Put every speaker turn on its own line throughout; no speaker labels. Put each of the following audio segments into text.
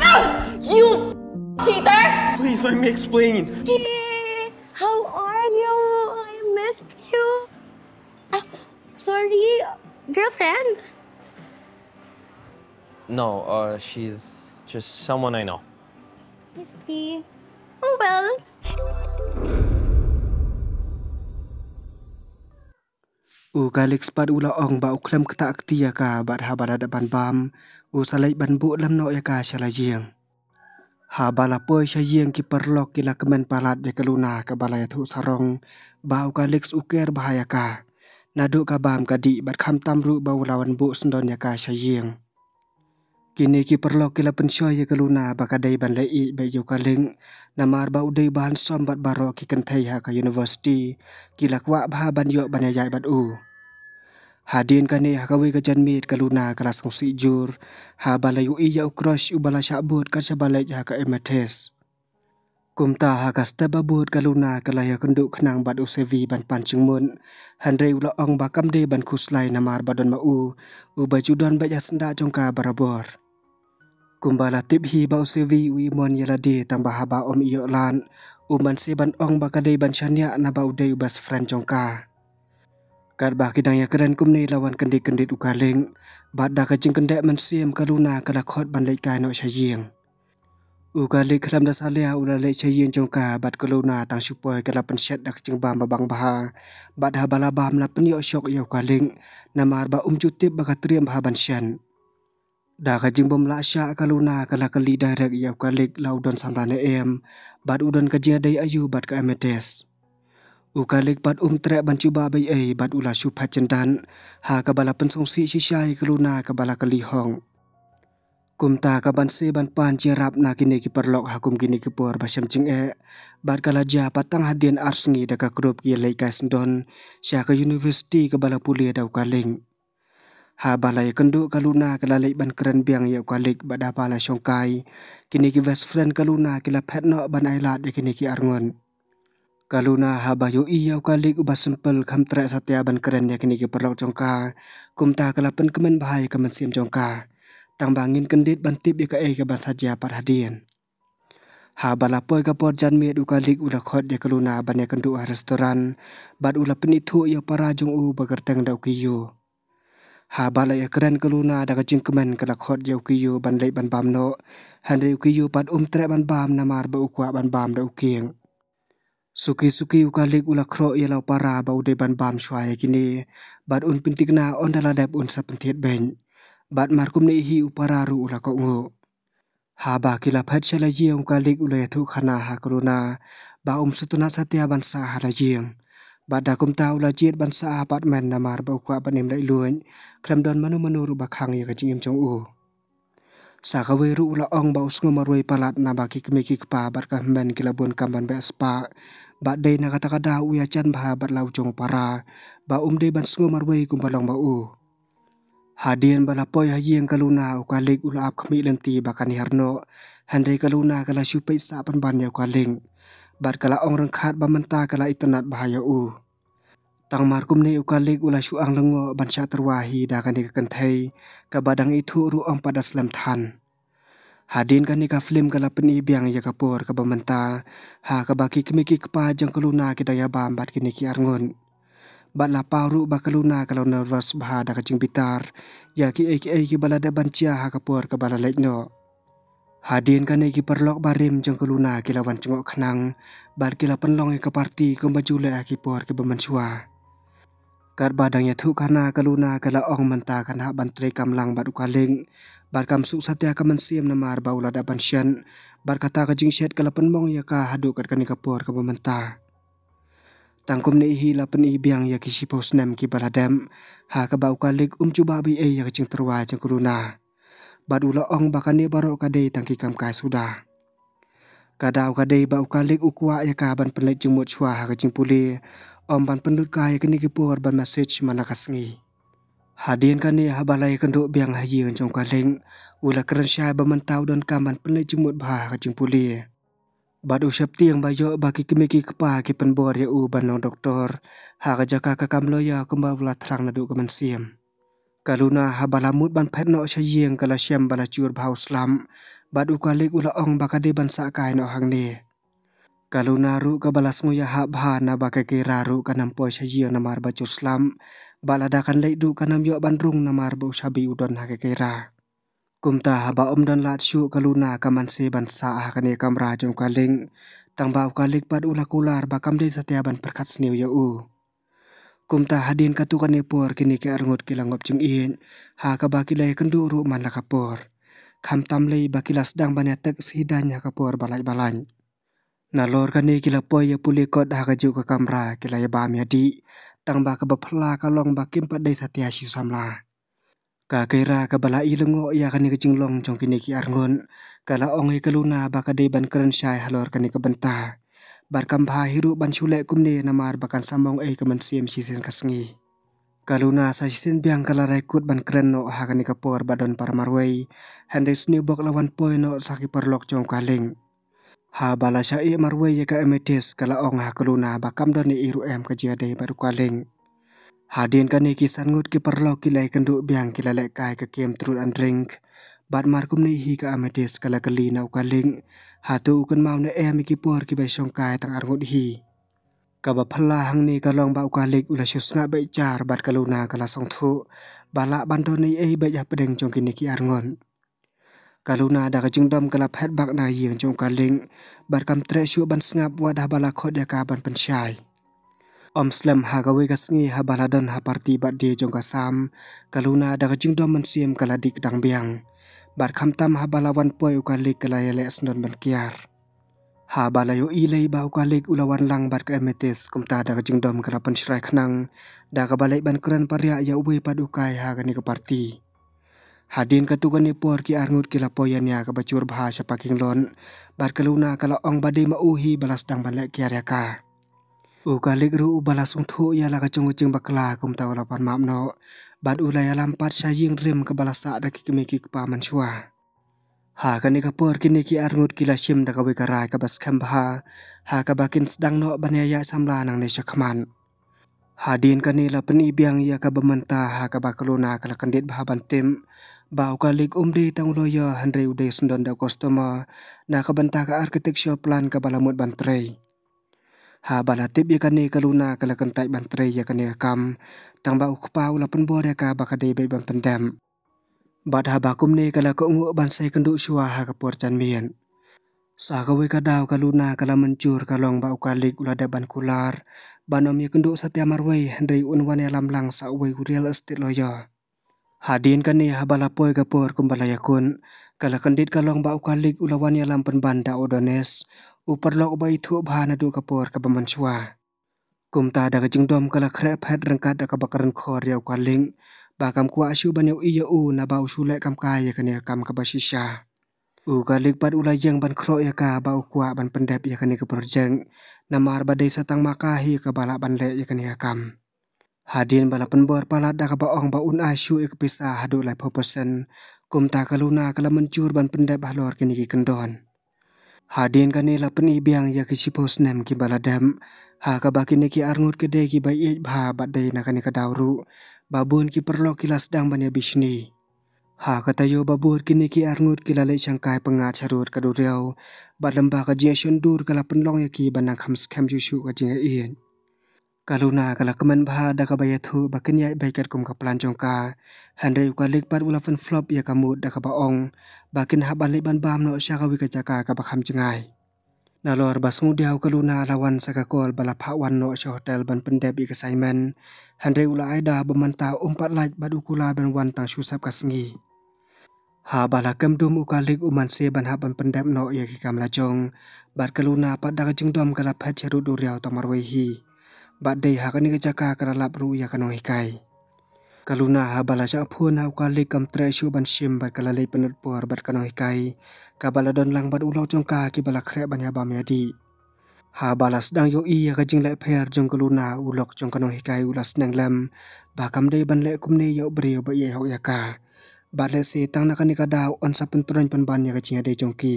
Ah! You cheater! Please let me explain. Hey, how are you? I missed you. Ah, sorry, girlfriend. No, uh, she's just someone I know. I see. Oh, well. U galik spad ula ong ba uklam kta aktia ka bar habarada ban bam. อุสไลบันบุลำนอยกาชลาเยียงหาบาลาป่วยชเยียงกิปรลอกกิลักเมนปาลัดเดกลุนากับบาลายทุสรอง บาวกาเล็กสุเกอร์บายากานาดุกับบามกดีบัดคำตามรุบาวลาวันบุสนดอนยากาชเยียงกินกิปรลอกกิลาป็นชอยกลุนาบักไดบันเลอีเบยุกาลิงนามาร์บาอุดบานซอมบัดบารอกิกันไทยฮากบยูนิเวอร์ซิตี้ กิลักวะบาบันโยบันยายบัดอู Hadin kani hakawi gajan mit kaluna kalas kong sijur. Ha balayu iya ukrosh ubala syabut kasya balaj haka emetes. Kumta hakas tababut kaluna kelaya kenduk kenang bad usevi ban pancing mun. Handrei ula ong bakam de ban kuslay namar badan mau. Uba judan baja senda jongka barabor. Kumbala hi ba usevi uimon yalade tambah haba om iyo lan. Uman ban ong bakade ban syania naba udai ubas friend jongka. Karba kidang keren kumni lawan kendi kendi ukaling, bat da kacing kendek mensiam kaluna kalakot ban lekai no sayang. Ukaling keram da salia ula lek sayang jongka bat kaluna tang supoi kala pensiat da kacing bam babang baha, bat ha balabam la peni osyok ya ukaling, namar ba um jutip bakatriam bahaban syan. Da kacing bom la sya kaluna kala kali direct ya ukaling laudon samlane em, bat udon kajing adai ayu bat ka emetes. อุกาเล็กบัดอุ้มเตรบรรจุบาใบเอบัดอุลาชุพัจันดันหากบาลาเป็นสงสีชิชัยกรุณากบาลากลีหองกุมตากบันเซบันปานเจรับนากินิกิปรลอกหักุมกินิกิปอร์บาชัมจิงเอบัดกาลาจาปัตังฮัดเดียนอาร์สงีดกะกรุบกยเลกาสดอนชากยูนิเวอร์ซิตี้กบาลาปุเลียดอุกาลิงหาบาลายกันดุกาลุนากลาเล็บันกรันเบียงเยกาเล็กบัดาบาลาชงกายกินิกิเวสเฟรนกาลุนากิลาแพทเนาะบันไอลาดกินิกิอาร์งอน kaluna yo iya kali uba sempel kam tra ban keren ya kini perlok jongka kumta kelapan kemen bahaya kemen sim jongka tang bangin kendit tip ya ke ban saja par hadien ha balapoy ka por jan me du kali khot ya kaluna ban ya kendu ah restoran bad ula itu ya para jong u bagerteng dau kiyo Haba la ya keren keluna daga jingkemen kala khot ya kiyu ban lei ban bam no han reu kiyu pat um tre ban bam namar ba ukwa ban bam da ukieng suki suki ukalik ula kro yelau para bau de ban bam shwai kini bat un pintik na on dala dep un sapenthet ben bat markum ne hi upara ru ula ko ngo ha ba kila phat shala ji ukalik ula thu khana ha corona ba um sutuna satya ban sa ha la jiang ba da kum ta ula jiet ban sa pat men na mar ba kwa panim dai luan kram don manu manu ru ba khang ye ka chingim chong u sa ka ru ula ong ba usngo marwai palat na ba ki kme ki pa bar ka men kila bun kam ban ba spa ba day na kata kada uya chan ba bar lau jong para ba um day ban sngo wei kum balong ba u hadian bala poy ha yang kaluna ukalik ula ap kami ba kan herno handai kaluna kala syupai sa pan ban ya leng bar kala ong khat ba menta kala itanat bahaya u tang markum ni ukalik ula ang lengo ban sya terwahi dakan dikakentai kabadang itu ruang pada selam tan Hadin kan nikah film kala biang ya kapur ka pamenta ha kabaki kimiki kepajang keluna kita ya bambat kini ki arngon. la paru kala kalau nervous bahada kencing pitar ya ki eki eki balada bancia ha kapur ka balalaikno. Hadin kan ki perlok barim jang keluna kilawan cengok kenang bar kila penlong ke parti ki por ke bamansua. Kar badangnya tu kana keluna kala ong menta kana hak bantri kamlang badu kaling barkam su satya kaman siam na baula da ban shan barkata ka jing shet kalapan mong ya ka hadu kat kani kapor ka pamanta tangkum ni hi lapan i biang ya ki sipos nem ki ha ka bau ka lik um chu babi e ya jing terwa jing kuruna badula ong bakane baro ka dei tangki kam kai suda kadau ka dei bau ka lik ukwa ya ka ban penlek jing mo chua ha ka jing puli om ban kai ka ya kini ban message mana Hadian kani habalai kendo biang hayeng jong kaling. ula keren syai dan kaman penek jemut bah kacung puli. Badu syapti yang bayok baki kemiki kepa kipen bor ya u banong doktor ha kajaka kakam loya kemba ula terang nadu kemen siam. Kaluna habalamut ban pet no syayeng kala syam bala cur bahau selam badu kalik ula ong bakade ban sakai no hang ni. Kaluna ru kabalasmu ya hak bah na bakake raru kanampo syayeng namar bacur selam baladakan leidu kanam yo bandrung namar marbo shabi udon hakekera. Kumta haba om dan syu kaluna kaman se ban saah kane kamra jong kaling tangba ukalik pad ulakular bakam de ban perkat sniu yo ya u. Kumta hadin katukan nepor kini ke arngut kilangop jeng in ha ya kendu ru man lakapor. Kam tam tamlei bakilas dang banyatek sehidanya kapor balai-balai. Nalor kane kila poya pulikot ha kaju ke kamra kila ya bam ya ตั้งบากบพลากลองบากิมปัดได้สัตยาชิสัมลากาเกรากาบลาอีลงโอยากันนี่กจึงลองจงกินกิอารงนกาลาองให้กลุนาบากเด้บันเครนชายฮัลลอร์กันนี่กบันตาบาร์คัำพาฮิรุบันชูเลกุมเนนามาร์บักันสมองเอกมันเซียมชิเซนคัสงีกาลูนาซาชเซนเบียงกาลาไรคุดบันเครนโนฮากันนี่กปอร์บัดอนปาร์มารเวยเฮนเดสนิวบอกลาวันปอยโนสักิปาร์ล็อกจงกาลิงฮาบาลาชาอิมารวยยกเอเมติสกะละองหากลุณาบะกัมดอนิอิรูเอมกะเจียเดบารุกาลิงหาเดีนกันนี่กิสันงดกิปรลอกิไลกันดุเบียงกิละเลกายกะเกมตรูดอันดริงบัดมาร์กุมในฮีกเอเมติสกะละกลีนาวกาลิงฮาตูกันมาวในเอมิกิปอร์กิใบชองกายตังอันงดฮีกับบพลาหังนี้กะลองบาอุกาลิกอุลชุสนาเบจาร์บัดกะลุนากะละสองทุบาลาบันดอนิเอใบยาเปเดงจงกินในกิอารงอน kaluna ada ka jingdom kalap het bak na yang jong ling bar kam tre shu ban snap wa da bala kho da ka ban pensyai om slem ha ga we ga sngi ha bala don ha parti bat de jong ka sam kaluna ada ka jingdom man siem kala dik dang biang bar kam tam ha bala wan poi u ka kala yele snon ban kiar ha balayo ilay ba ukalik ulawan lang bar ka emetis ta ada ka jingdom kalapan shrai khnang da ka balai ban kran paria ya ubay padukai ha gani ni parti Hadin katugan ni por ki arngut ki poyan ya ka bahasa paking lon bar keluna kala ong badai mauhi balas dang banle ki ka. U kalik ru balas untu ya la kacung bakla kum tau lapan map no bad ulaya lampat sayang rim ke balas sa da ki kemi ki paman shua. Ha ka ni ki arngut ki shim da ka wikara ka bas kambha ha ka bakin sedang no banaya ya samla nang ne shakman. Hadin kanila penibiyang ya ka iya hakabakaluna kalakandit bahabantim bau kalik umdi tang loya handre ude sundon da kostoma na kabanta ka architecture plan kabalamut bantrei. Ha balatib iya ka kani kaluna kalakantai bantrei ya kani kam tang bau kupau lapan buah ka bakade bay bang pendam. Bad habakum ni kalako ungu bansai kenduk syuah hakapur mian. Sakawe kadaw kaluna kala mencur kalong bau kalik uladaban kular banom ye kenduk satya marwai dari unwan lam lang sa wai real estate lawyer. Hadin kan ni habalapoy gapur kumbalayakun kalakandit kalong ba ukalik ulawan lam penbanda odones uparlok ba itu bahana du kapur kabamansua. Kumta daga jingdom kala het rengkat daga bakaran kor ya ukaling bakam kwa asyu banyo iya u na ba usule kam kaya kani kam kabasisya. U kalik pad ulajeng ban kro ya ka ba ukwa ban pendep ya kani keperjeng nama arba ದೇಶ satang makahi ke bala ban le kan yakam. Hadin bala penbor pala dah ba ong ba un asyu ik pisa hadu lai poposen kum ta kaluna kala mencur ban pendek bahlor kini ki kendon. Hadin kani la peni biang ya kisi nem ki bala dam ha ka ba kini ki arngut kede ki ba i ba dai na ka dauru babun ki perlo kilas dang ban ya Haka tayo babur kini ki kila kilalik sangkai pengat syarut kadu riau. Badlamba ka jia syundur kala penlong yaki banang khams kham jushu ka jia Kaluna kala keman baha daka bayatu bakin yai baikat kum ka pelancong ka. Handai uka likpat ulafan flop ya kamut daka baong. Bakin habalik ban bam no syakawi ka jaka ka bakham jengai. Nalor basmu diau lawan sakakol balap wan no hotel ban pendep i kesaimen. Handai ula aida bemantau umpat laj badukula ban wan tang syusap kasengi. ha bala kam dum ukalik uman se ban haban pendap no ya ki kamla chong bat kaluna padak jung dom kala phat cheru du riau tamar wei hi bat dei ha kani ka chaka kala lap ru ya kano hikai kaluna ha bala cha phun ha ukalik kam tre shu ban shim bat kala lei panat por bat kano hikai ka bala don lang bat ulo chong ka ki bala khre ban ya ba me di ha bala sedang yo i ya ka jing lai pher jong kaluna ulok chong kano hikai ulas nang lam ba kam dei ban le kumne yo brio ba ye hok ya ka bale si tang naka nika dau on sa penturan penban ya kecil de jongki.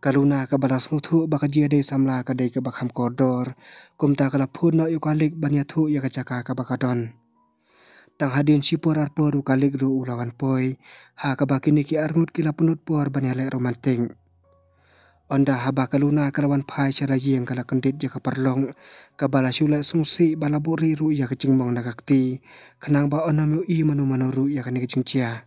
Karuna ka balas ngutu baka jia de samla ka de ka bakham kordor, kumta kala lapun na yukalik banya tu ya kacaka ya ka bakadon. Tang hadin sipor arpor ukalik ru ulawan poi, ha ka bakiniki armut kila punut por banya le romanting. onda habakaluna kalawan phai chara yeng kala kandit ya ka parlong ka bala shula sungsi bala bori ru ya ka chingmong na kakti khanang ba ona meu i manu manu ru ya ka ni chingchia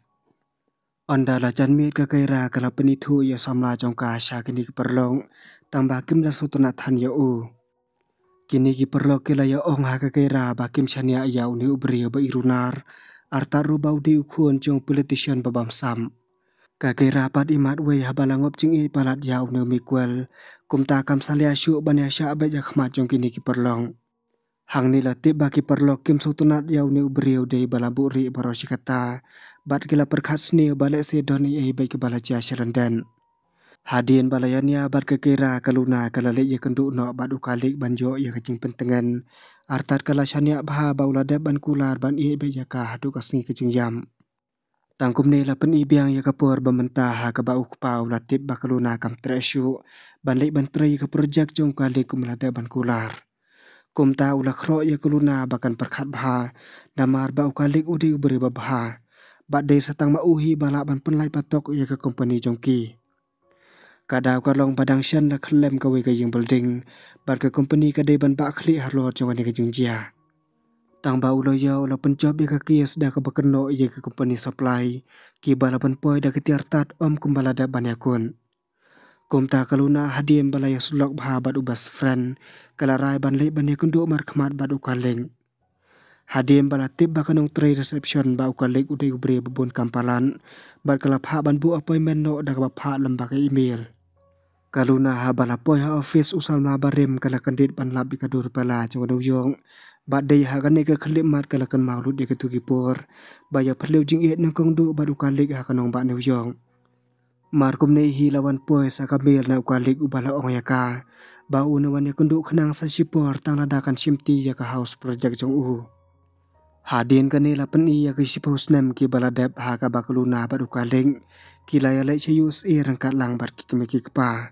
onda la chan mi ka kaira kala pani thu ya samla jong ka sha ka ni ka parlong tamba kim la sutuna than ya u kini ki parlo kila ya ong ha ka kaira ba kim chania ya u ni ubri ba irunar artaru bau di khun jong politician babam sam Kakera rapat imat we habalangop jing i palat yau ne mikwel kumta kam salia shu bani sha ba ja khma jong kini ki perlong ni la te ba ki perlok kim sotunat yau ne ubriu de balabu ri barosi kata bat kila perkhas ne bale se doni e ba ki bala ja sharandan Hadian balayanya bat kira kaluna kalale ye kendu no bat ukalik banjo ye kecing pentengan. Artat kalasanya baha baulada ban kular ban iye jakah hadu kasing kecing jam. Tangkumni lapan ibiang ya kapur bamentaha ka bauk pau latip bakaluna kam tresyu banlik bantrai ka projek jong kali kumlada ban kular. Kumta ulah kro ya kaluna bakan perkat bah namar bau kali udi beri babah. Badai satang mauhi balak ban penlai patok ya ke company jongki. long kalong padang syan la klem kawe ka jing building bar ke company kadai ban bak kli harlo jong ani ka jing jia. Tang ulo ya ulo penjob ya kaki ya sedang kebekerno ya ke company supply ki balapan poi da ketiartat om kumbalada banyakun. Kumta kaluna hadim yang sulok bahabat ubas friend kalarai banlik banyakun duk mar kemat Hadi kaleng. tip balatib bakanong tray reception ba ukaling uday ubri bubun kampalan bat hak ban bu appointment no da kapha lembaga email. Kaluna ha poi ha office usal na barim kalakandit ban labi kadur pala chong yong badai hakan ke khlip mat kalakan maulud dia ketu por, baya phlew jing iet nang kongdu badu kalik hakanong ba neu markum nei hi lawan poi saka mel na ubala ong yaka ba unu wan yakundu khnang sa sipor tangla simti yaka house project jong u Hadin kani lapan i yaki sipos nem ki baladep haka bakaluna badu kaling. kilaya lai chayus i rangkat lang bar kikimiki kepa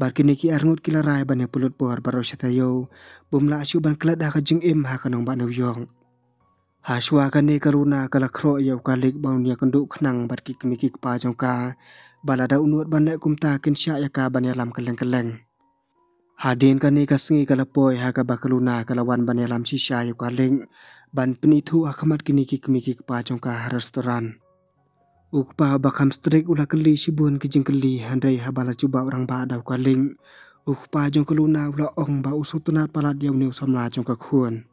barkiniki arngot kila rai ban pulut por baro shatayo bumla asyu ban kala da ka jing im ha kanong ba nau yong haswa ka ne karuna kala khro yo ka lek baun ya kandu khnang barki kimiki pa jong ka balada unut ban na kumta kin sya ya ka ban ya lam kaleng kaleng hadin ka ne ka sngi kala poi ha ka bakaluna kala wan ban ya lam shi sya yo ka leng ban pni thu akhamat kiniki kimiki pa jong ka restoran ukpa bakam strek ula keli shibun kijing keli handai habala cuba orang ba dau kaling ukpa jong keluna ula ong ba usutuna palat yau neu samla jong ka khun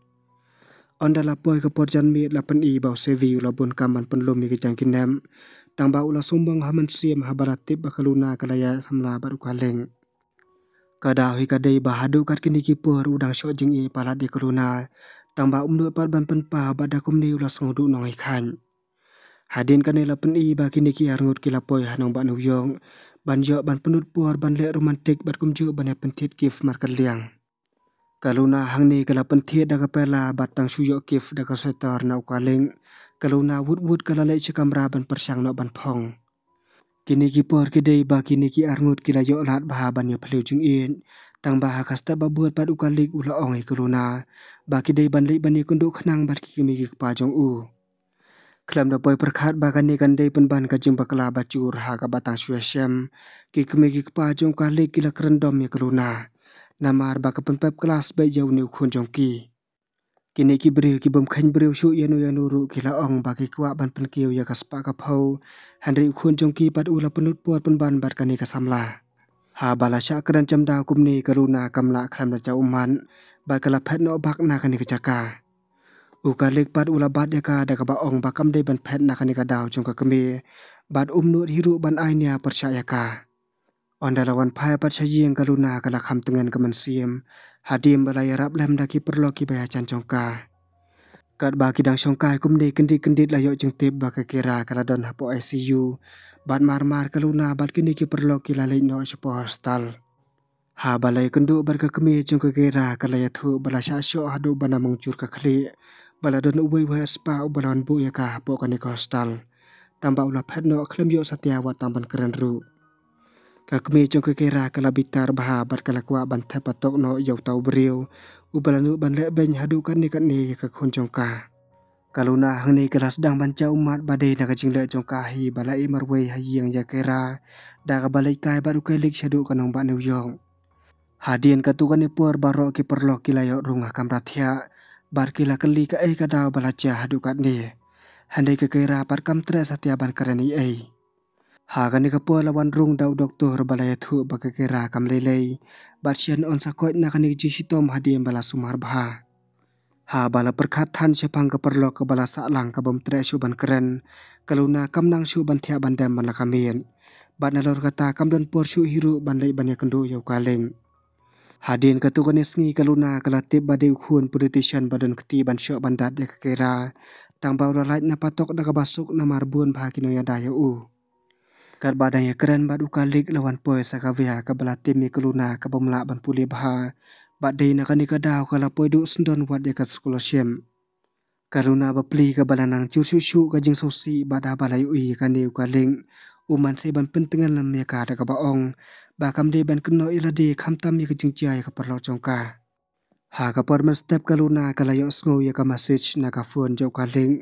onda la poi ka por jan mi la pan i ba sevi ula bun kaman pan lom ni kijang kinem tang ba ula sumbang haman siam habala tip bakaluna kalaya samla ba kaling kada hui kadai bahadu kat kini kipur udang syok jing i palat di keluna tang ba umdu pat ban pan pa ba da kumni ula songudu nong i khanh hadin kanela pen i bagi niki ki arngut poy lapoi hanong ba banjo ban yo ban penut puar ban le romantik bat kumju ban pentit kif markat liang kaluna hangni kala pentit daga pela batang suyok kif daga setor na ukaling kaluna wud wud kala le chikamra ban persyang no ban pong. kini kipor kidei bagi niki kini kila yo lat bah ban yo pelu jung in tang bah kasta ba buat ukalik ula ong kaluna bagi kedai ban le ban ye kunduk khnang bat kimi ki pajong u Klam da poi perkhat bakan ni kan dei pen ban ka jing bakla ba chu ra ka batang syam ki kme ki pa jong ka le ki la krendom ya keluna namar ba ka pen pep kelas ba jau ni khun jong ki kini ki breu ki bom khain breu shu yanu yanu ru ki la ong ba ki kwa ban pen kiu ya ka spa ka phau hanri khun jong ki pat ula penut puat pen ban bat ka ni ka samla ha bala sha kran cham da kum ni karuna kamla khram da cha uman ba ka la phat no bak na ka ni ka chaka uka lekpat ula bat deka ya daka ba ong ba kamde ban phet nakani ka daw jong ka kame bat um nur hiru ban ainya percaya ka onda lawan phaya percaya yang kaluna kala kham tengen kemen siem hadim balaya rap lem daki perlo ki baya chan jong ka kat ba ki dang jong kai kumde kendi kendi tip ba ka kira kala don hapo ICU Bad mar mar kaluna bad kendi ki perlo ki lalai no sepo ha balai ya kendu bar ka kame jong ka kira kala ya thu bala sha syo hadu bana mengcur ka baladon uwe we spa ubalon bu ya ka po kan ko stal tamba ula phet no khlem yo satya wa tamban kren ru ka kmi chong ke kera kala bitar bah bat kala kwa ban tha patok no yo tau briu ubalanu ban le ben hadu kan ni kan ni ka khun chong ka kaluna hangni kala sedang banca umat badai na kajing le chong ka hi balai marwei hayang ya kera da ka balai kai baru ke lik shadu kanong ba new york hadian katukan ipur baro ki perlo kilayo runga kamrathia barkila keli ka ei kadau balaja hadukat ni hendai ke par kam tre setiaban kereni ei hagan ni kapua lawan rung dau doktor balaya thu baka kira kam lelei barsian on sakoit na kanik jisitom hadiam bala sumar bha ha bala perkhatan sepang ke perlo ke bala saklang ke bom tre syuban keren kaluna kam nang syuban thia ban dam ban lakamien ban kata kam don por syu hiru ban lai ban ya kendo yau kaleng Hadin ketukan isngi kaluna kelatip badai ukhun politician badan keti syok bandat ya kekera. Tanpa uralat na patok na kabasuk na marbun bahagino ya dayo u. Kad badanya keren bad ukalik lawan poe sakavia kabalatim ya kaluna kabamla ban puli baha. Badai na kanikadaw kalapoi du sendon wat ya kat scholarship. Karuna bapli kabalanan cucu-cucu kajing sosi badah balayu i kani ukaling. Uman seban pentingan lam ya kada kabaong. ba kam de ban kuno ila de kham tam yi kjing chai ka parlo chong ka ha ka par man step ka luna ka la yo sngo ya ka message na ka phone jo ka link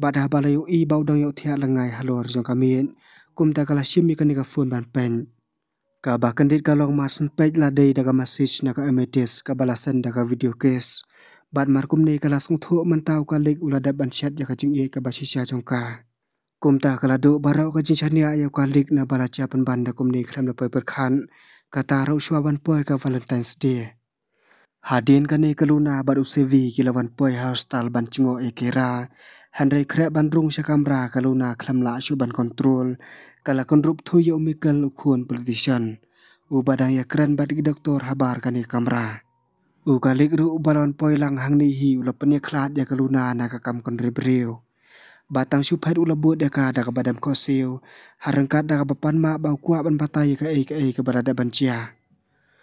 ba da ba la yo i bau dong yo thia la ngai halo jong ka mien kum ta ka la sim mi ka ni ka phone ban pen ka ba kan dit ka long ma san page la de da ka message na ka emojis ka balasan da ka video case បាទមកគុំនេះកាលាស្ងធូមិនតៅកាលេកឧឡាដបានឆាត់យ៉ាកាជិងយេកាបាឈីជាចុងកាกุมตากระดูบารากจินชเนียยกาลิกนบาราจาปันบันดกุมนีคลำละเปิดเปิดขันกาตาเราชววันป่วยกับวาเลนไทน์สเดย์หาเดียนกันในกรุณาบารุเซวีกิลวันป่วยฮาสตาลบันจงโอเอเกราฮันไรแครบันรุงชะกำรากรุณาคลำละชุบันคอนโทรลกละกันรูปทุยอมิเกลควรปฏิชันอุบาดังยาเครนบัดกิดอกตอร์ฮาบาร์กันในกำราอุกาลิกรูบาลอนป่วยลังหังนีฮิวลับเนียคลาดยากรุณานากกรรมคนเรียบเรียว batang ulah ulebut deka daka badam kosil harengkat ke bepan mak bau kuat ban patai ke ei ka ei berada cia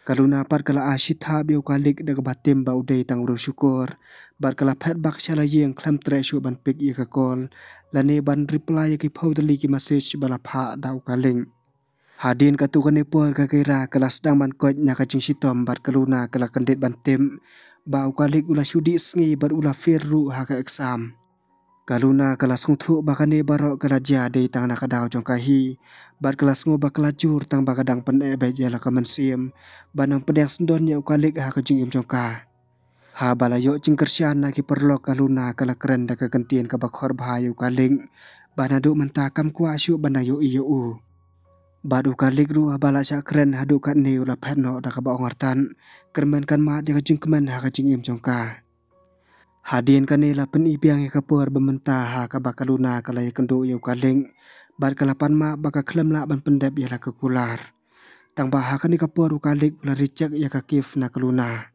kaluna par kala ashitha biu kalik deka batim bau day tang uru syukur bar kala pet bak shala yang klam tre ban pik ye ka kol ban reply ki phau dali ki message bala hak dau kaling Hadin katukan ipor kakira kelas sedang ban koj na kacing sitom bar kaluna kala kendit ban tim bau kalik ulah syudi sngi bar ulah firru haka exam. Kaluna kelas nguthu bakane baro keraja di tang nakadau jongkahi, kahi. Bar kelas ngu bak lajur tang bakadang pen e bejala kemensim. Banang pedeng sendon ya ukalik ha kejing im jong Ha balayo jing kersian naki perlo kaluna kala keren da kekentian ke bakhor bahaya ukalik. Banadu mentakam kua bana banayo iyo u. Badu kalik ru bala sya keren hadu kat ne ula da kaba ongartan. Kerman kan maat ya kejing keman ha kejing im jong Hadin kanila penibiyang kapur bementaha kabakaluna kalaya kendo yo kaleng bar kalapan ma baka la ban pendep ialah kekular. Tang baha kani kapur ukalik ular ricek ya kakif na keluna.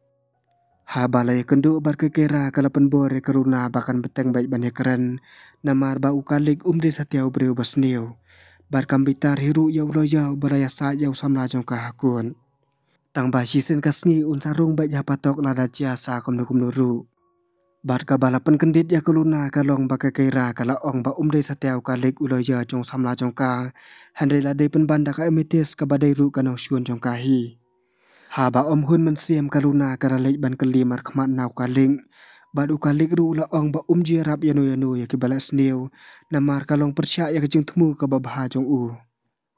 Habalaya kendo bar kekera kalapan ya keruna bakan beteng baik banyak keren. Namar ba ukalik umri satiau breu basniu. Bar kambitar hiru yau royau beraya sa yau samla jongkah hakun. Tang bahasisin sen kasni unsarung baik japatok lada ciasa kumnu kumnuru bar ka bala pen kendit ya kuluna ka long ba ka kaira ka la ong ba umde sa samla chong ka hande la de pen banda ka emetis ka badai ru ka nong shun chong ha ba om hun men siem ka ban kali mar khma na ka ling ba du ka lek ru ba um je rap ya no ya no ya na mar long percha ya ka jing thmu ka ba bha chong u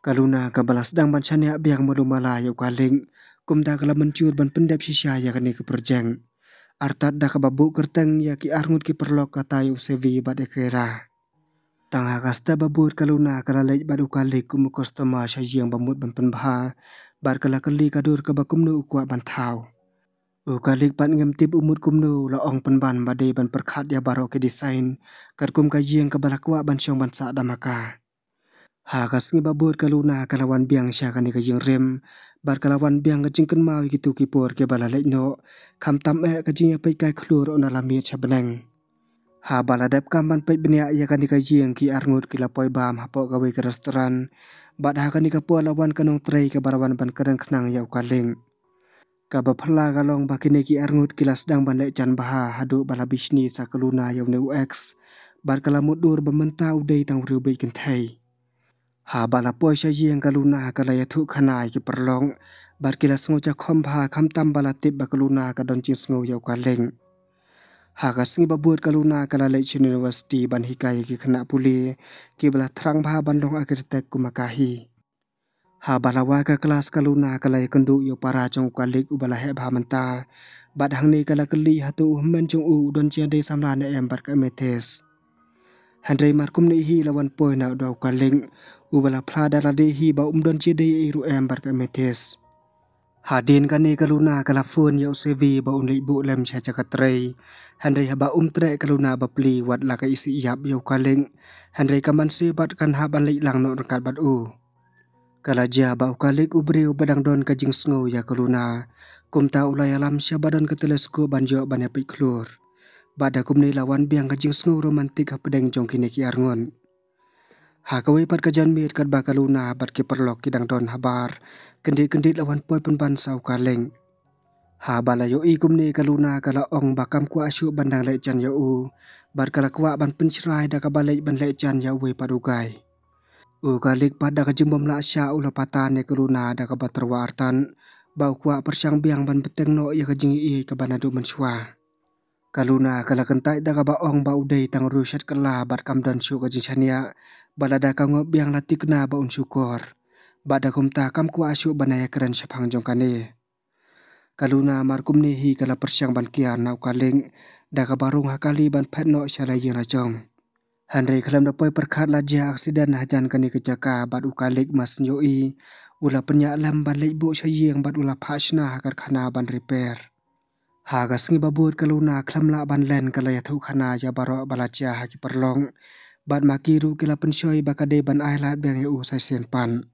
ka luna ka bala sdang biang mo du mala ya ka ling kum da ban pen dep shi sha ya ka ni Artat da kababu kerteng ya ki arngut ki perlok katayu sevi bade kera. Tangha kasta babur kaluna kala lej badu kali kumu kostoma syajiang bambut bampen bha bar kala kali kadur kabakumnu ukuat bantau. Ukalik pat ngemtip umut kumnu la ong penban badai ban perkhat ya baro ke desain kat kum kajiang kabalakwa bansyong bansa damakah. หากสิ่งบบูดกลูนากัลาวันเบียงชากันในกยิงเรมบาร์กัลลวันเบียงกจิงกันมาวิกิตุกิปอร์เกบาลาเล็โน้อคำตำแอกจิงยาไปไกลคลูรอนาลามีชาบแนงหาบาลาเดบกัมันไปเบเนียกันในกยิงกีอาร์งูดกิลาปอยบามฮปอกกวีกรสตรันบาดหากันในกปัวลาวันกันงเตรย์กบาลาวันบันกระดังขนังยาวกาเลงกับพลากลองบากินกีอาร์งูดกิลาสดังบันเลจันบาฮาฮัดุบาลาบิชนีสักลูนายาวเนวเอ็กซ์บาดกลาโมดูร์บัมมันตาอุดัยตังริเบกันไท ha bala poisa yeng kaluna kalaya thu khana ki perlong bar kila sngo cha khom pha kham tam bala tip ba kaluna ka don chi sngo yo ka leng ha ka sngi ba buat kaluna kala le chin university ban hikai ki khana puli ki bala thrang pha ban long akritek kumakahi ha balawa ka kelas kaluna kalai kendu yo para chong kalik ubala he bha manta bad hang ni kala kali hatu men chung u don chia de samla ne em bat ka metes Henry markum kumne hi lawan poina do kaling ubala prada la de hi ba umdon che de e ru em metes hadin ka ne kaluna kala phone yo sevi ba unlei um bu lem cha cha katrei handrei ha umtre kaluna ba pli wat la ka isi yap yo kaling Henry kaman se bat kan ha ban lei lang no rakat bat u kala bau ba ukalik ubriu badang don ka jing sngo ya kaluna kumta ulai alam sya badan teleskop banjo ban ya klur pada kumni lawan biang kajing snow romantik pedeng jong kini ki arngon. Hakawi pat kajan mir kat bakaluna bat ki perlok kidang don habar kendi-kendi lawan poi penban sau kaleng. Ha balayo i kumni kaluna kala ong bakam ku asyu bandang lejan ya u bat kala kwa ban pencerai da kabalik ban lejan ya padugai. U kalik pada kajimbom la sya ula patane kaluna da kabaterwa terwartan, bau kwa persyang biang ban beteng no ya kajing i kabanadu mensuah kaluna kala kentai daga ba ong ba udai tang rushat kala bat kam dan syu ka balada ka biang lati kena ba un syukur bada kum ta kam ku asyu banaya keren syapang jong kane kaluna markum ni hi kala persyang ban kia nau kaleng daga barung hakali ban phat syala Henry kelam dapoi perkat laja aksiden hajan kani kecaka bat ukalik mas nyoi ula penyak lam ban lekbu syayang bat ula phashna hakar kana ban repair hagas ngi babut kaluna khlamla len kalaya thu khana ya baro balacha ha ki perlong bad makiru kila baka bakade ban ahlat bang u sai sen pan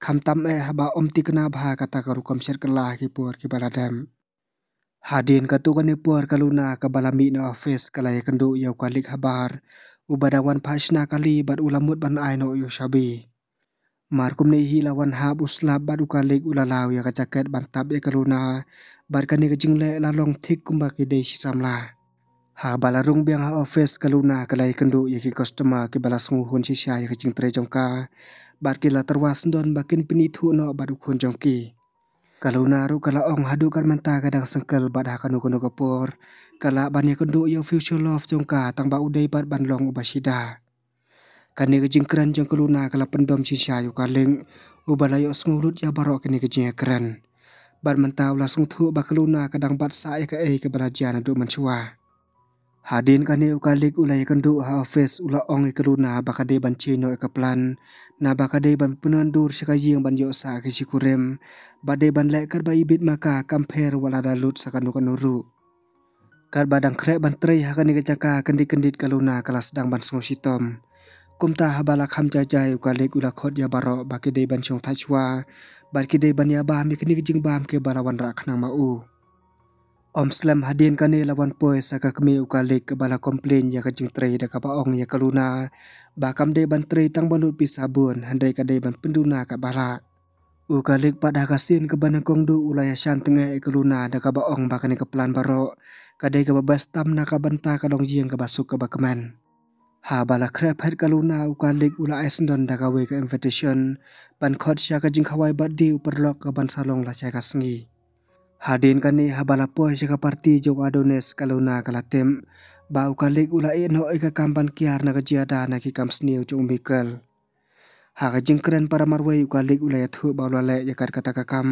khamtam e eh, haba omti kena bha kata karu kamser kala ki puar ki baladam hadin katu kane kaluna ka balami no office kalaya kendu ya kalik habar ubadawan phashna kali bad ulamut ban aino yu shabi markum nei hi lawan hab uslab badu ukalik ulalau ya kacaket bantab ya kaluna barkani ka jingle la long thik kumba ki dei si samla ha bala rung biang ha office kaluna kalai kandu yaki customer ki bala sungu hun si sha yaki jing tre jongka barki la terwas don bakin pini thu no badu khun jongki kaluna ru kala ong hadu kar manta kadang sengkel bad ha kanu kanu kapor kala bani kandu yo future love jongka tang ba udai bat ban long ubasida kani ka jing kran jong kaluna kala pendom si sha yu kaleng ubala yo sungulut ya barok kani ka jing kran Ban mentau langsung tu bakaluna kadang bat saya ke ai ke berajian mencua. Hadin kani ukalik ulai kendu ha office ula ong ke luna bakade ban cino ke na bakade ban penandur sekaji yang ban yo sa ke sikurem ban lek kar bai bit maka kamper wala dalut sakandu kanuru. Kar badang krek ban tri ha kani kandid jaka kendi kendit ke luna sedang ban sungsi kumta habala cha ukalik ka lek ula khot ya baro ba ke dei ban chong thachwa chwa dei ban ya ba mi kni jing bam ke balawan ra khna ma u om slam hadin ka lawan poe saka kmi u ka lek bala komplain ya ka jing trei da ka ba ong ya kaluna ba kam dei ban trei tang banut pi sabun handai ka dei ban penduna ka bala ukalik pada kasin ke kong du ulaya e ekeluna da ka baong bakane ke plan baro kadai ka bas tam na ka banta ka dong jiang ka basuk ka kemen ha bala khre phet kaluna lik ula esndon daga we ka invitation ban khot sha ka jing khawai ba di upar lok ka ban salong la ka sngi hadin kani ha bala po sha ka parti jog adones kaluna kalatem ba uka lik ula e no ka kamban kiar na ka jiada na ki kam sniu chung bikal Haka kren para marwai uka lik ulaya thu baulalai yakar kata kakam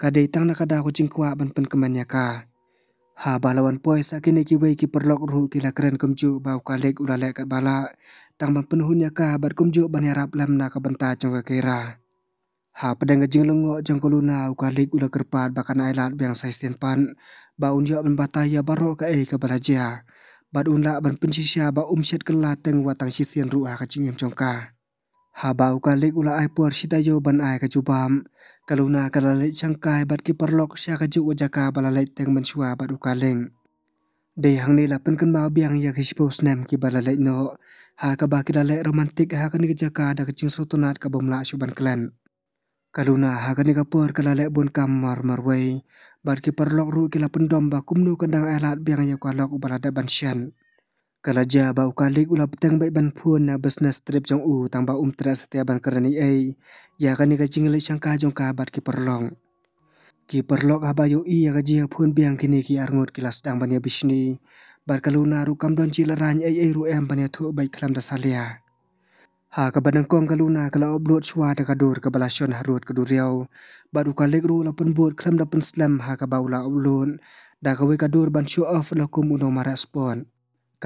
kadai tang nakada jing kuwa ban pen kemanyaka ha balawan poi sakini ki wei ki perlok ru ki la keren kumju bau kalek lek kat bala tang man penuhnya ka bat kumju ban yarap lam na ka benta jong ka kera ha pedang jing lengo jong koluna u kalek ula kerpat bakan ailat biang sai pan ba unja ban bataya baro ka e ka balaja bat unla ban pencisya ba umsyat kela teng watang sisian ruah ka jingim ka ha bau kalek ula ai por sitayo ban ai ka jubam kaluna kalalai changkai bat ki parlok sya kaju ujaka balalai teng mensua bat ukaleng. Dei hang ni lapan kan mau biang ya kisipo snam ki balalai no. Ha ka ba dalai romantik ha kan jaka da cing sotonat ka bomla syuban klan. Kaluna ha kan kapur kalalai bon mar wei. Bat ki parlok ru ki lapan domba kumnu kandang elat biang ya kalok ubalada bansian kalaja bau ukalik ulah tang bai ban pun na business trip jong u tambah ba umtra setia ban kerani ai ya kan ni ka jingle sangka jong ka bat ki perlong ki perlong aba yo i ya ka jing ya pun biang kini ki arngot kilas tang ban ya bisni bar kaluna ru kam don chila ran ai ru em ban ya tu baik bai dasalia salia ya. ha ka banang kong kaluna kala oblot chwa ta kadur dur ka balashon harut ka riau. baru ka ru la pun bot klam pun slam ha ka baula oblon da ka kadur ban show off la kum uno maraspon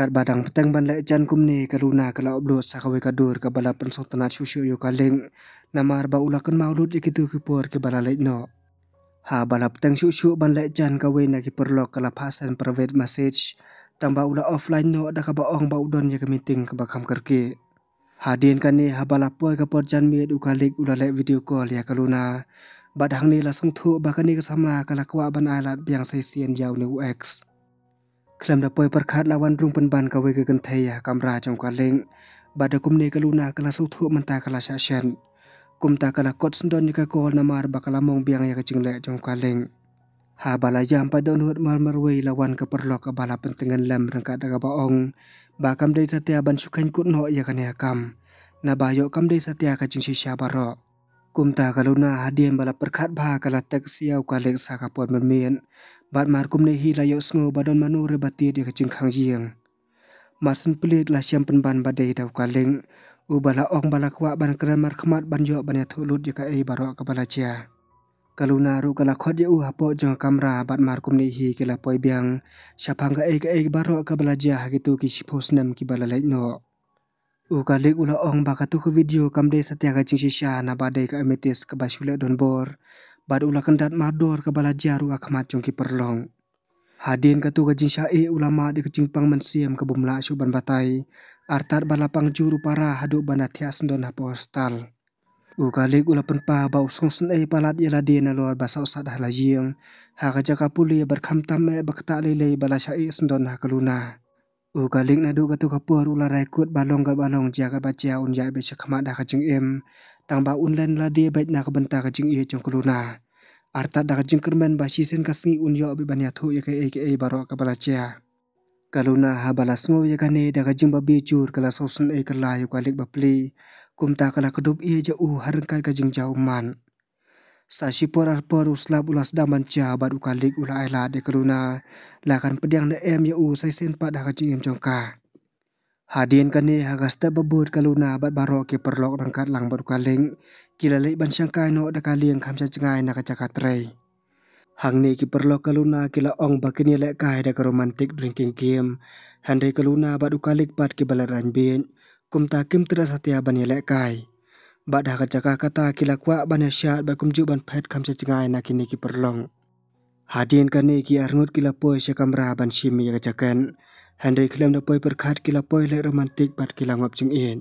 กาบารังแต็งบันเลจันคุมเนกลุนากลาอบดสักเวกาดูร์กับบลาปนสงตนาชูชูยกาเลงนามาร์บาอุลักันมาลุดอีกิตุกิปอร์กับบลาเลนอฮาบลาปเต็งชูชูบันเลจันกัเวนักิปอร์ล็อกกลาพาสันปรเวทมาเซจตั้งบาอุลาออฟไลน์โนอดักบาอองบาอุดอนยากมิติงกับบาคำเกิร์กฮาเดียนกันเนฮาบลาปัวกับปอร์จันเมีดุกาเลกอุลาเลวิดีโอคอลยากรุณาบัดหังนี้ละสงทุบบักนี้ก็สำลากลักว่าบันไอรัดเบียงไซเซียนยาวนิวเอ็กซ์ Kelam da poi lawan rung penban kawai ke gentai ya kamra jam kaleng. Bada kum kaluna kala sutu menta kala syasyan. kumta ta kala kot sendon ni kakol namar bakala mong biang ya lek jam kaleng. Ha bala jam pada unhut mal lawan ke perlok ke bala pentingan lem rengkat daga baong. Bakam dari setia ban sukan kut no ya kan ya kam. Na bayo kam dari setia kecing sisya baro. Kum ta kaluna hadian bala perkat bahagala tek siau kaleng sakapuan menmien bat Marcum kum nei hi la sngo badon manu re batia dia khang jiang pelit la siam pen ban badai dau kaleng ubala bala ong bala kwa ban keran mar khamat ban yo ban ya thulut dia ka ei baro ka bala chia kaluna ru kala khot ye u hapo jong kamra bat mar kum hi kala poi biang sapang ka ei ka ei baro ka bala gitu ki sipos nam ki bala lai no Ukalik ula ong baka tu ke video kamde satya ka cing shisha na badai ka emetis ke basule don bor Bad ulah kendat mador ke bala jaru ak macung perlong. Hadin katu jin syai ulama di kajing pang mensiam ke bumla syuban batai. Artat balapang juru para haduk bana tias don apostal. Ukalik ula penpa bau usung sen palat yala dia luar basa usad halajiang. Ha jaka puli berkamtam e bakta lele bala syai sendon keluna. Ukalik nadu katu kapur ula raikut balong gal balong jaga bacia unjai besya dah kajing em tang ba la de bait na kabanta ka jing ye chong kuluna arta da jing kermen ba sisen kasngi unyo abi banya thu ye ke e, e baro ka balachia kaluna ha balasngo ye ne da jing ba be chur kala sosun e kala yo kalik ba pli kumta kala kedup iye ja u har ka jing jau man Sashi por arpor ba ulas ka cia u la ai la de La kan pediang na em ya u sai sen pa ka jing em ka. Hadian kani hagas ta kaluna bat baro ke perlok rangkat lang baru kaleng kila ban syangkai no da yang kamsa cengai na kacakat rei. Hang ni ki perlok kaluna kila ong bakini lek kai da romantic drinking game. Hendri kaluna bat ukalik bat ke balaran bin. Kum takim tidak setia ban lek kai. Bat dah kata kila kuak ban ya syat bat kum juban pet kamsa cengai na kini ki perlong. Hadian kani ki arngut kila poe syakam raban shimi ya kacakan. Henry klaim da poi perkhat kila poi lek romantik bat kila ngop jing in.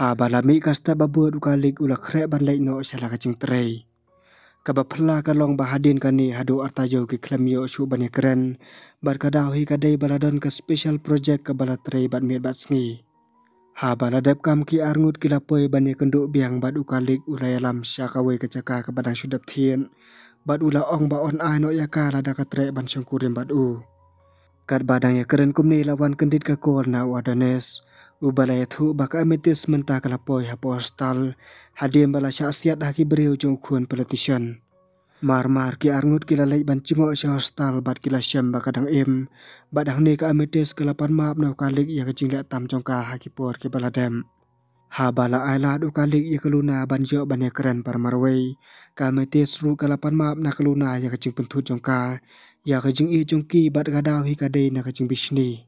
Ha balami kasta babu dukalik ula kre ban lek no shala ka jing trei. Kaba phla ka long bahadin kani hadu arta jo ki klaim yo shu ban keren bar ka daw hi ka dei baladon ka special project ka bala trei bat miet bat sngi. Ha baladep kam ki arngut kila poi ban kenduk biang bat ukalik ula yalam syakawe ka caka ka badang sudap thien. Bat ula ong ba on ai no yakala da ka trei ban syangkurim bat u. Kat badang ya keren kumni lawan kendit ka korna wadanes. Ubalaya thu baka ametis menta kalapoi hapo hostal. Hadim bala syaksiat haki ujung kuan politician. Mar-mar ki arngut kila lek ban cingo sya hostal bat kila syam baka dang im. Badang ni ka ametis kelapan maap nau kalik ya kecing tam jongka haki por ki baladem. Habala aila du kalik ya keluna banjo banya keren par marway. Kami ru kalapan maap na keluna ya kecing pentut jongka. Ya kecing i jongki bat gadaw hi na kecing bisni.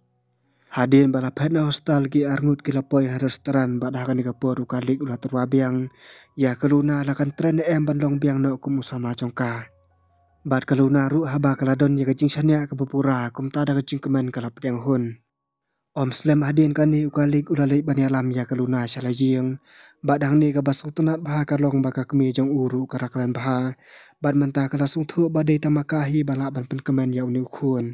Hadin bala na hostal ki arngut ki lapoy harus bat hakan ikapo du kalik ulah terwabiang. Ya keluna lakan tren em bandong biang no kumusama jongka. Bat keluna ru haba kaladon ya kecing sanya kepupura kumtada kecing kemen kalap diang hun. อมสเลมอดีนกันนี่อุกาลิกอุราเลปันยาลามยากลุนาชาลายิยงบัดดังนี้กับบัสุตนาดบาการลองบากักมีจงอูรุกรักลันบาบัดมันตากระสุงทุบบัดเดตามากาฮีบาลาบันเป็นกแมนยาอุนิวคุน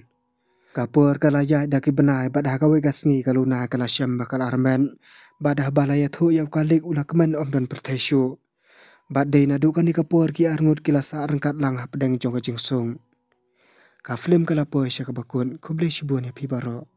กับเปอร์กัลยาดักิบนไยบัดฮักเวกัสงีกลุนากระชมบากาอาร์เมนบัดหาบาลายทุยอุกาลิกอุลักแมนอมดันเปรเทชูบัดเดนัดูกันนี่กับเปอร์กีอาร์งุดกิลาสารังกัดลังฮับดังจงกจิงซงกับฟิล์มกลาเปอร์ชักบักุนคุบเลชิบุนยาพิบาร์